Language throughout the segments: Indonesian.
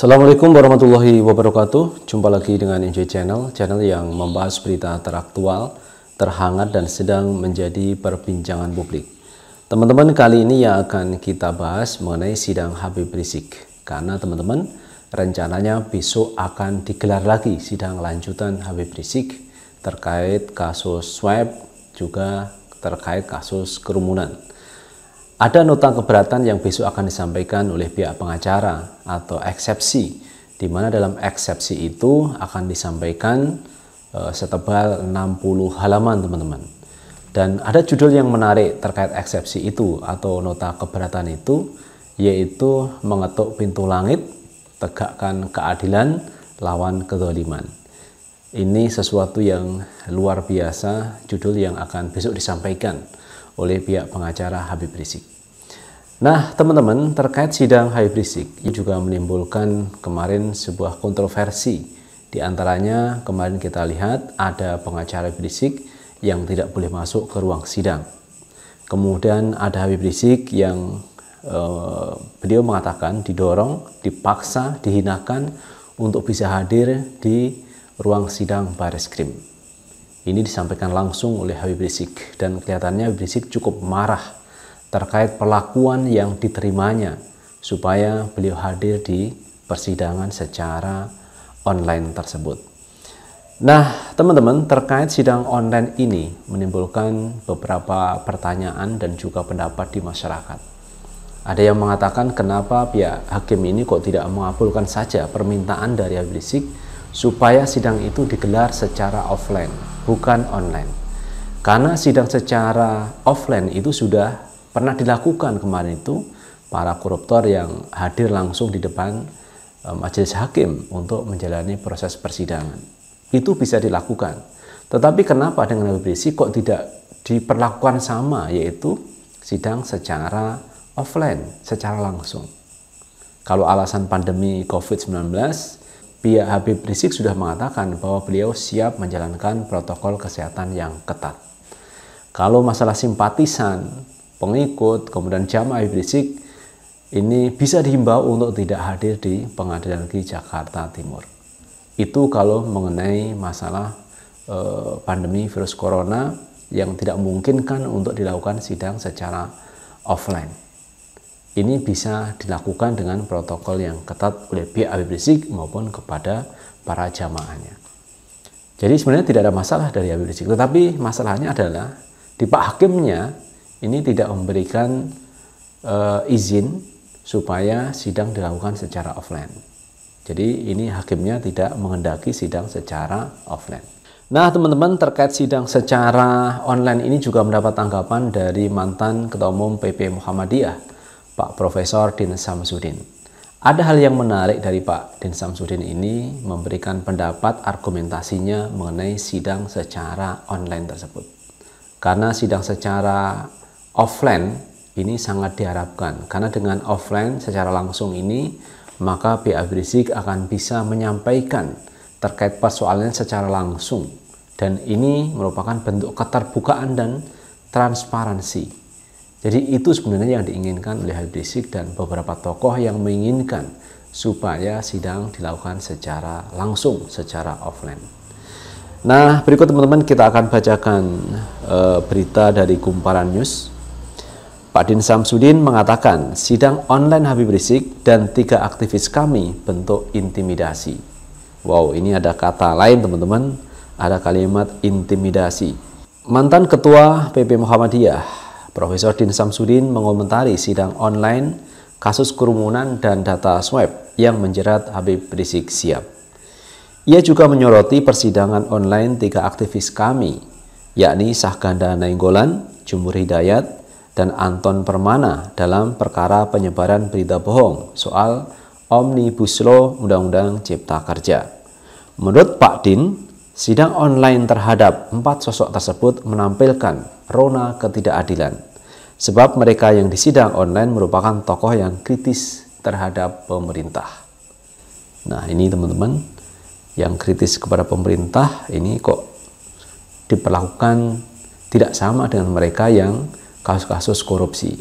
Assalamualaikum warahmatullahi wabarakatuh. Jumpa lagi dengan Enjoy Channel, channel yang membahas berita teraktual, terhangat dan sedang menjadi perbincangan publik. Teman-teman, kali ini yang akan kita bahas mengenai sidang Habib Rizik. Karena teman-teman, rencananya besok akan digelar lagi sidang lanjutan Habib Rizik terkait kasus swab juga terkait kasus kerumunan. Ada nota keberatan yang besok akan disampaikan oleh pihak pengacara atau eksepsi, di mana dalam eksepsi itu akan disampaikan eh, setebal setebal 60 halaman teman-teman. Dan ada judul yang menarik terkait eksepsi itu atau nota keberatan itu, yaitu mengetuk pintu langit, tegakkan keadilan, lawan kedoliman. Ini sesuatu yang luar biasa, judul yang akan besok disampaikan oleh pihak pengacara Habib Rizik. Nah, teman-teman, terkait sidang Habib Rizik juga menimbulkan kemarin sebuah kontroversi. Di antaranya, kemarin kita lihat ada pengacara Habib Rizik yang tidak boleh masuk ke ruang sidang. Kemudian ada Habib Rizik yang eh, beliau mengatakan didorong, dipaksa, dihinakan untuk bisa hadir di ruang sidang Baris Krim. Ini disampaikan langsung oleh Habib Rizik dan kelihatannya Habib Rizik cukup marah terkait perlakuan yang diterimanya supaya beliau hadir di persidangan secara online tersebut. Nah, teman-teman, terkait sidang online ini menimbulkan beberapa pertanyaan dan juga pendapat di masyarakat. Ada yang mengatakan kenapa pihak hakim ini kok tidak mengabulkan saja permintaan dari Habib Rizik supaya sidang itu digelar secara offline, bukan online. Karena sidang secara offline itu sudah pernah dilakukan kemarin itu para koruptor yang hadir langsung di depan eh, majelis hakim untuk menjalani proses persidangan. Itu bisa dilakukan. tetapi kenapa dengan habib Rizik kok tidak diperlakukan sama yaitu sidang secara offline, secara langsung. Kalau alasan pandemi COVID-19, pihak Habib Rizik sudah mengatakan bahwa beliau siap menjalankan protokol kesehatan yang ketat. Kalau masalah simpatisan pengikut, kemudian jamaah Ibrisik ini bisa dihimbau untuk tidak hadir di Pengadilan Negeri Jakarta Timur. Itu kalau mengenai masalah eh, pandemi virus corona yang tidak memungkinkan untuk dilakukan sidang secara offline. Ini bisa dilakukan dengan protokol yang ketat oleh pihak Habib Rizik maupun kepada para jamaahnya. Jadi sebenarnya tidak ada masalah dari Habib Rizik, tetapi masalahnya adalah di Pak Hakimnya ini tidak memberikan uh, izin supaya sidang dilakukan secara offline. Jadi ini hakimnya tidak mengendaki sidang secara offline. Nah teman-teman terkait sidang secara online ini juga mendapat tanggapan dari mantan Ketua Umum PP Muhammadiyah Pak Profesor Din Samsudin. Ada hal yang menarik dari Pak Din Samsudin ini memberikan pendapat argumentasinya mengenai sidang secara online tersebut. Karena sidang secara offline ini sangat diharapkan karena dengan offline secara langsung ini maka pihak Brisik akan bisa menyampaikan terkait persoalannya secara langsung dan ini merupakan bentuk keterbukaan dan transparansi. Jadi itu sebenarnya yang diinginkan oleh Habib Rizik dan beberapa tokoh yang menginginkan supaya sidang dilakukan secara langsung, secara offline. Nah, berikut teman-teman kita akan bacakan uh, berita dari Kumparan News. Pak Din Samsudin mengatakan sidang online Habib Rizik dan tiga aktivis kami bentuk intimidasi. Wow, ini ada kata lain teman-teman, ada kalimat intimidasi. Mantan Ketua PP Muhammadiyah, Profesor Din Samsudin mengomentari sidang online kasus kerumunan dan data swab yang menjerat Habib Rizik Siap. Ia juga menyoroti persidangan online tiga aktivis kami, yakni Sahganda Nainggolan, Jumhur Hidayat, dan Anton Permana dalam perkara penyebaran berita bohong soal Omnibus Law Undang-Undang Cipta Kerja. Menurut Pak Din, sidang online terhadap empat sosok tersebut menampilkan rona ketidakadilan sebab mereka yang disidang online merupakan tokoh yang kritis terhadap pemerintah. Nah, ini teman-teman yang kritis kepada pemerintah ini kok diperlakukan tidak sama dengan mereka yang kasus-kasus korupsi.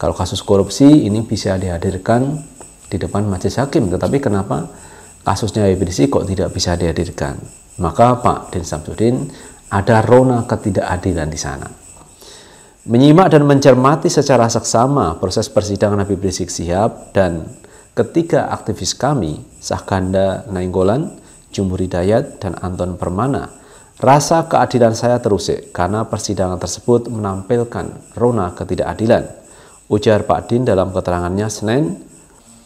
Kalau kasus korupsi ini bisa dihadirkan di depan majelis hakim, tetapi kenapa kasusnya Habib Rizik kok tidak bisa dihadirkan? Maka Pak Din Samsudin ada rona ketidakadilan di sana. Menyimak dan mencermati secara seksama proses persidangan Habib Rizik Sihab dan ketiga aktivis kami, Sahkanda Nainggolan, Jumuri Hidayat, dan Anton Permana, Rasa keadilan saya terusik karena persidangan tersebut menampilkan rona ketidakadilan. Ujar Pak Din dalam keterangannya Senin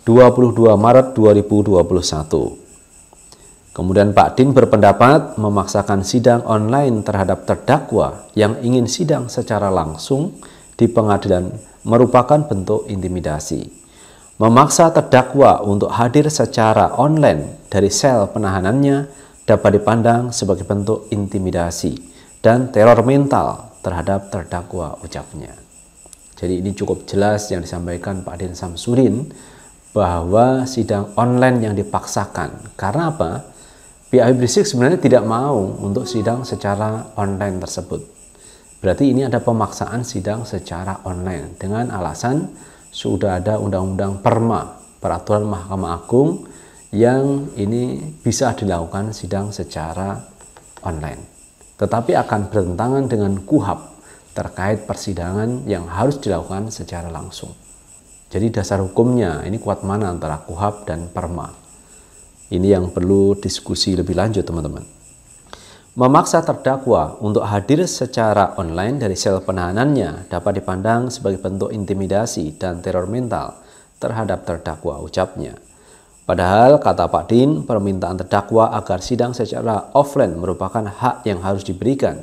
22 Maret 2021. Kemudian Pak Din berpendapat memaksakan sidang online terhadap terdakwa yang ingin sidang secara langsung di pengadilan merupakan bentuk intimidasi. Memaksa terdakwa untuk hadir secara online dari sel penahanannya dapat dipandang sebagai bentuk intimidasi dan teror mental terhadap terdakwa ucapnya. Jadi ini cukup jelas yang disampaikan Pak Din Samsudin bahwa sidang online yang dipaksakan. Karena apa? Pihak Rizik sebenarnya tidak mau untuk sidang secara online tersebut. Berarti ini ada pemaksaan sidang secara online dengan alasan sudah ada undang-undang Perma, peraturan Mahkamah Agung yang ini bisa dilakukan sidang secara online. Tetapi akan bertentangan dengan kuhab terkait persidangan yang harus dilakukan secara langsung. Jadi dasar hukumnya ini kuat mana antara kuhab dan perma. Ini yang perlu diskusi lebih lanjut teman-teman. Memaksa terdakwa untuk hadir secara online dari sel penahanannya dapat dipandang sebagai bentuk intimidasi dan teror mental terhadap terdakwa ucapnya. Padahal, kata Pak Din, permintaan terdakwa agar sidang secara offline merupakan hak yang harus diberikan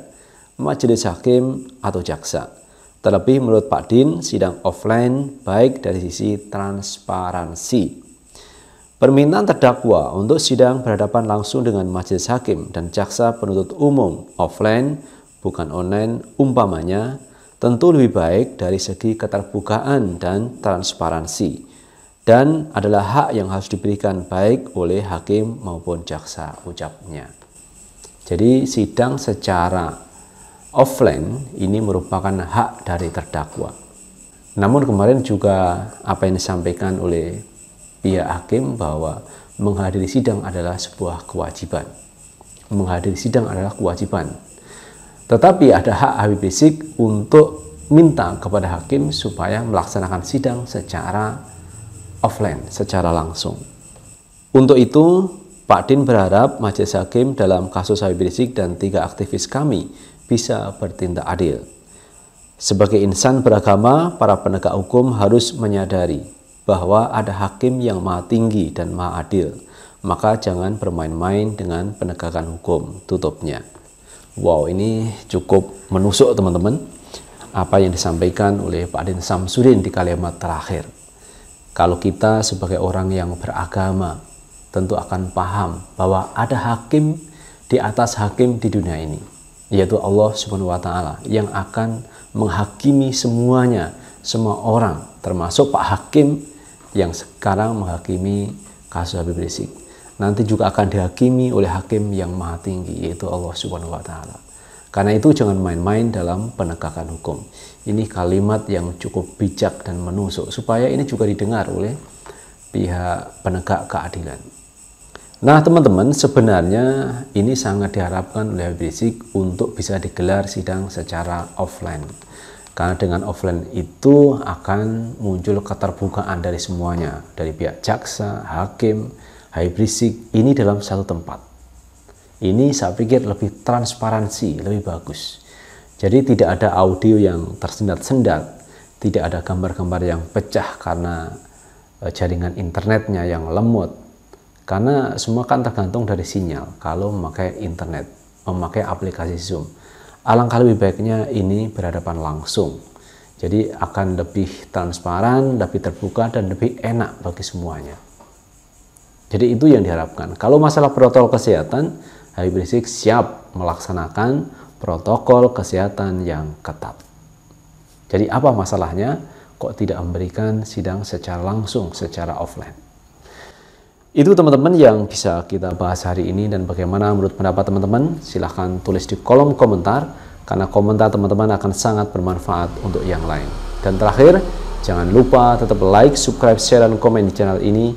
majelis hakim atau jaksa. Terlebih menurut Pak Din, sidang offline baik dari sisi transparansi. Permintaan terdakwa untuk sidang berhadapan langsung dengan majelis hakim dan jaksa penuntut umum offline bukan online umpamanya tentu lebih baik dari segi keterbukaan dan transparansi dan adalah hak yang harus diberikan baik oleh hakim maupun jaksa ucapnya. Jadi sidang secara offline ini merupakan hak dari terdakwa. Namun kemarin juga apa yang disampaikan oleh pihak hakim bahwa menghadiri sidang adalah sebuah kewajiban. Menghadiri sidang adalah kewajiban. Tetapi ada hak Habib Rizik untuk minta kepada hakim supaya melaksanakan sidang secara offline secara langsung. Untuk itu, Pak Din berharap Majelis Hakim dalam kasus Habib Rizik dan tiga aktivis kami bisa bertindak adil. Sebagai insan beragama, para penegak hukum harus menyadari bahwa ada hakim yang maha tinggi dan maha adil. Maka jangan bermain-main dengan penegakan hukum, tutupnya. Wow, ini cukup menusuk teman-teman apa yang disampaikan oleh Pak Din Samsudin di kalimat terakhir. Kalau kita sebagai orang yang beragama tentu akan paham bahwa ada hakim di atas hakim di dunia ini, yaitu Allah Subhanahu wa taala yang akan menghakimi semuanya, semua orang, termasuk Pak Hakim yang sekarang menghakimi kasus Habib Rizik. Nanti juga akan dihakimi oleh hakim yang maha tinggi, yaitu Allah Subhanahu wa taala. Karena itu jangan main-main dalam penegakan hukum. Ini kalimat yang cukup bijak dan menusuk supaya ini juga didengar oleh pihak penegak keadilan. Nah teman-teman sebenarnya ini sangat diharapkan oleh Habib Rizik untuk bisa digelar sidang secara offline karena dengan offline itu akan muncul keterbukaan dari semuanya dari pihak jaksa, hakim, Habib Rizik ini dalam satu tempat ini saya pikir lebih transparansi, lebih bagus. Jadi tidak ada audio yang tersendat-sendat, tidak ada gambar-gambar yang pecah karena eh, jaringan internetnya yang lemot. Karena semua kan tergantung dari sinyal kalau memakai internet, memakai aplikasi Zoom. Alangkah lebih baiknya ini berhadapan langsung. Jadi akan lebih transparan, lebih terbuka, dan lebih enak bagi semuanya. Jadi itu yang diharapkan. Kalau masalah protokol kesehatan, Habib Rizik siap melaksanakan protokol kesehatan yang ketat. Jadi apa masalahnya? Kok tidak memberikan sidang secara langsung, secara offline? Itu teman-teman yang bisa kita bahas hari ini dan bagaimana menurut pendapat teman-teman silahkan tulis di kolom komentar karena komentar teman-teman akan sangat bermanfaat untuk yang lain. Dan terakhir, jangan lupa tetap like, subscribe, share, dan komen di channel ini